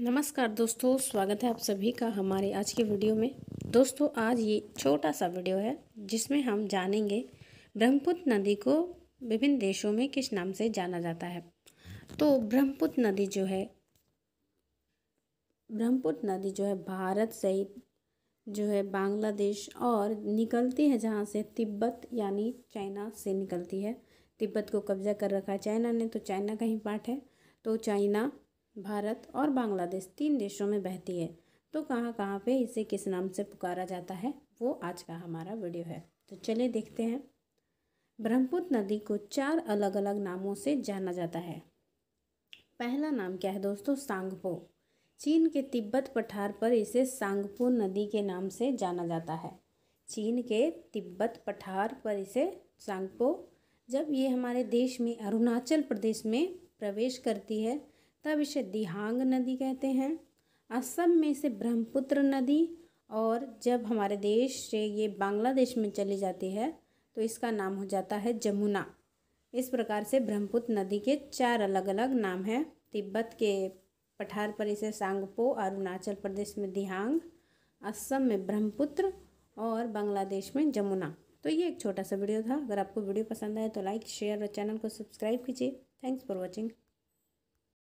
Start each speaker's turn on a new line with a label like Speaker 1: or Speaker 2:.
Speaker 1: नमस्कार दोस्तों स्वागत है आप सभी का हमारे आज के वीडियो में दोस्तों आज ये छोटा सा वीडियो है जिसमें हम जानेंगे ब्रह्मपुत्र नदी को विभिन्न देशों में किस नाम से जाना जाता है तो ब्रह्मपुत्र नदी जो है ब्रह्मपुत्र नदी जो है भारत सहित जो है बांग्लादेश और निकलती है जहाँ से तिब्बत यानी चाइना से निकलती है तिब्बत को कब्जा कर रखा है चाइना ने तो चाइना का ही पार्ट है तो चाइना भारत और बांग्लादेश तीन देशों में बहती है तो कहाँ कहाँ पे इसे किस नाम से पुकारा जाता है वो आज का हमारा वीडियो है तो चलिए देखते हैं ब्रह्मपुत्र नदी को चार अलग अलग नामों से जाना जाता है पहला नाम क्या है दोस्तों सांगपो चीन के तिब्बत पठार पर इसे सांगपो नदी के नाम से जाना जाता है चीन के तिब्बत पठार पर इसे सांगपो जब ये हमारे देश में अरुणाचल प्रदेश में प्रवेश करती है तब इसे दिहांग नदी कहते हैं असम में इसे ब्रह्मपुत्र नदी और जब हमारे देश से ये बांग्लादेश में चली जाती है तो इसका नाम हो जाता है जमुना इस प्रकार से ब्रह्मपुत्र नदी के चार अलग अलग नाम हैं तिब्बत के पठार पर इसे सांगपो अरुणाचल प्रदेश में दिहांग असम में ब्रह्मपुत्र और बांग्लादेश में जमुना तो ये एक छोटा सा वीडियो था अगर आपको वीडियो पसंद आए तो लाइक शेयर और चैनल को सब्सक्राइब कीजिए थैंक्स फॉर वॉचिंग